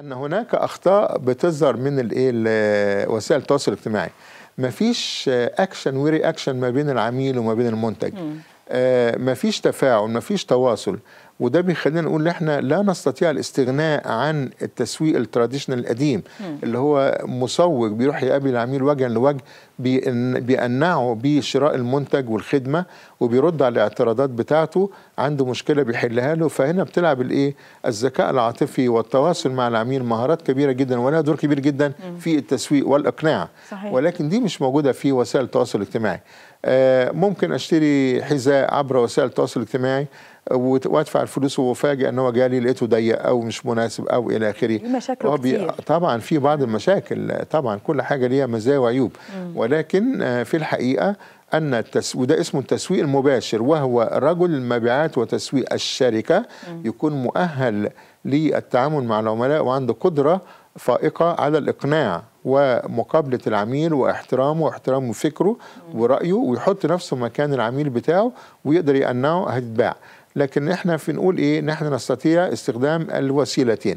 ان هناك اخطاء بتظهر من الايه وسائل التواصل الاجتماعي مفيش اكشن ورياكشن ما بين العميل وما بين المنتج آه، مفيش تفاعل مفيش تواصل وده بيخلينا نقول ان احنا لا نستطيع الاستغناء عن التسويق التراديشنال القديم اللي هو مسوق بيروح يقابل العميل وجها لوجه بيقنعه بشراء المنتج والخدمه وبيرد على الاعتراضات بتاعته عنده مشكله بيحلها له فهنا بتلعب الايه الذكاء العاطفي والتواصل مع العميل مهارات كبيره جدا ولها دور كبير جدا في التسويق والاقناع صحيح. ولكن دي مش موجوده في وسائل التواصل الاجتماعي آه ممكن اشتري حذاء عبر وسائل التواصل الاجتماعي وادفع الفلوس وافاجئ ان هو جالي لقيته ضيق او مش مناسب او الى اخره مشاكل كتير. طبعا في بعض المشاكل طبعا كل حاجه ليها مزايا وعيوب ولكن آه، في الحقيقه ان التس... وده اسمه التسويق المباشر وهو رجل المبيعات وتسويق الشركه يكون مؤهل للتعامل مع العملاء وعنده قدره فائقه على الاقناع ومقابله العميل واحترامه واحترام فكره ورايه ويحط نفسه مكان العميل بتاعه ويقدر يقنعه هتتباع لكن احنا في نقول ايه نحن نستطيع استخدام الوسيلتين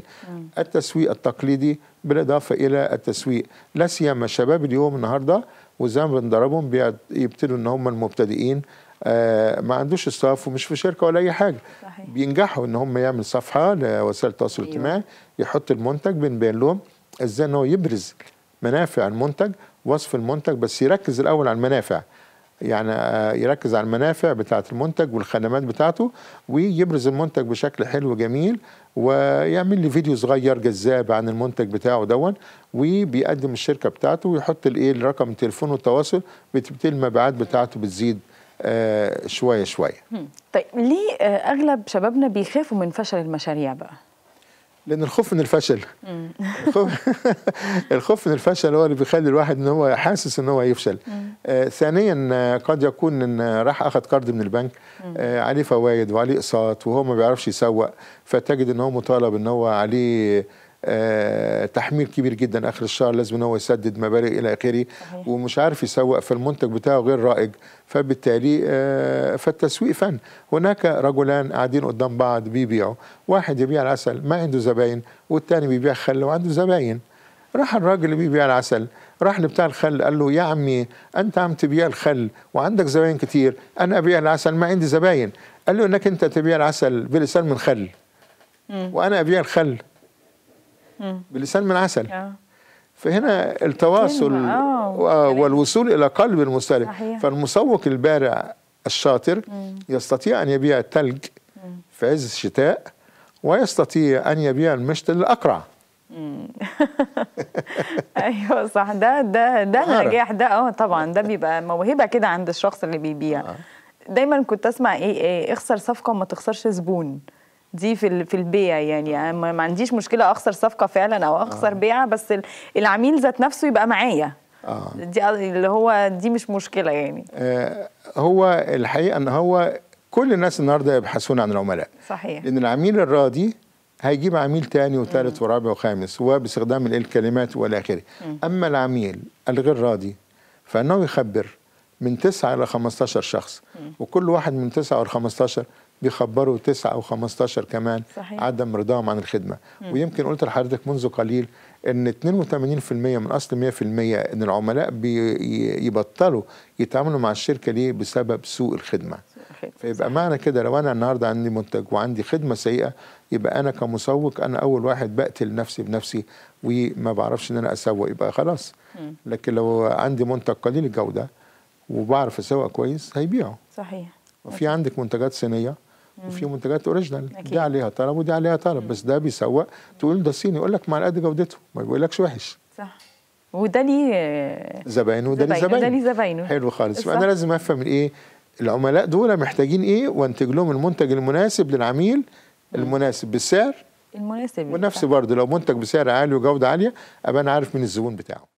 التسويق التقليدي بالاضافه الى التسويق لا سيما شباب اليوم النهارده وزي ما بنضربهم بيبتدوا ان هم المبتدئين آه ما عندوش ستاف ومش في شركه ولا اي حاجه صحيح. بينجحوا ان هم يعمل صفحه لوسائل التواصل أيوة. الاجتماعي أيوة. يحط المنتج بنبين لهم ازاي ان هو يبرز منافع المنتج وصف المنتج بس يركز الاول على المنافع يعني آه، يركز على المنافع بتاعه المنتج والخدمات بتاعته ويبرز المنتج بشكل حلو جميل ويعمل لي فيديو صغير جذاب عن المنتج بتاعه دون وبيقدم الشركه بتاعته ويحط الايه رقم تليفونه التواصل بتبتدي المبيعات بتاعته بتزيد آه، شويه شويه. طيب ليه آه، اغلب شبابنا بيخافوا من فشل المشاريع بقى؟ لان الخوف من الفشل الخوف من الفشل هو اللي بيخلي الواحد ان هو حاسس ان هو يفشل آه ثانيا آه، قد يكون ان راح اخذ قرض من البنك آه عليه فوائد وعليه اقساط وهو ما بيعرفش يسوق فتجد ان هو مطالب ان هو عليه آه، تحميل كبير جدا اخر الشهر لازم ان هو يسدد مبالغ الى اخره ومش عارف يسوق فالمنتج بتاعه غير رائج فبالتالي آه، فالتسويق فن هناك رجلان قاعدين قدام بعض بيبيعوا واحد يبيع العسل ما عنده زباين والتاني بيبيع خل وعنده زباين راح الراجل اللي بيبيع العسل راح لبتاع الخل قال له يا عمي انت عم تبيع الخل وعندك زباين كتير انا ابيع العسل ما عندي زباين قال له انك انت تبيع العسل بلسان من خل وانا ابيع الخل بلسان من عسل آه. فهنا التواصل آه. والوصول إلى قلب المستهلك فالمسوق البارع الشاطر يستطيع أن يبيع الثلج في عز الشتاء ويستطيع أن يبيع المشط الأقرع ايوه صح ده ده ده نجاح ده اه طبعا ده بيبقى موهبه كده عند الشخص اللي بيبيع آه. دايما كنت اسمع ايه, إيه اخسر صفقه وما تخسرش زبون دي في في البيع يعني, ما عنديش مشكله اخسر صفقه فعلا او اخسر آه. بيعه بس العميل ذات نفسه يبقى معايا آه. دي اللي هو دي مش مشكله يعني آه هو الحقيقه ان هو كل الناس النهارده يبحثون عن العملاء صحيح لان العميل الراضي هيجيب عميل تاني وثالث ورابع وخامس وباستخدام الكلمات والى اخره اما العميل الغير راضي فانه يخبر من 9 الى 15 شخص وكل واحد من 9 او 15 بيخبروا 9 او 15 كمان صحيح. عدم رضاهم عن الخدمه مم. ويمكن قلت لحضرتك منذ قليل ان 82% من اصل 100% ان العملاء بيبطلوا يتعاملوا مع الشركه ليه بسبب سوء الخدمه فيبقى معنى كده لو انا النهارده عندي منتج وعندي خدمه سيئه يبقى انا كمسوق انا اول واحد بقتل نفسي بنفسي وما بعرفش ان انا اسوق يبقى خلاص مم. لكن لو عندي منتج قليل الجوده وبعرف اسوق كويس هيبيعه صحيح وفي عندك منتجات صينيه وفي منتجات اوريجينال دي عليها طلب ودي عليها طلب بس ده بيسوق تقول ده صيني يقول لك مع قد جودته ما بيقولكش وحش صح وده ليه زباينه وده ليه زباينه حلو خالص فانا لازم افهم الايه العملاء دول محتاجين ايه وانتج لهم المنتج المناسب للعميل المناسب بالسعر المناسب ونفسي برضه لو منتج بسعر عالي وجوده عاليه ابقى انا عارف مين الزبون بتاعه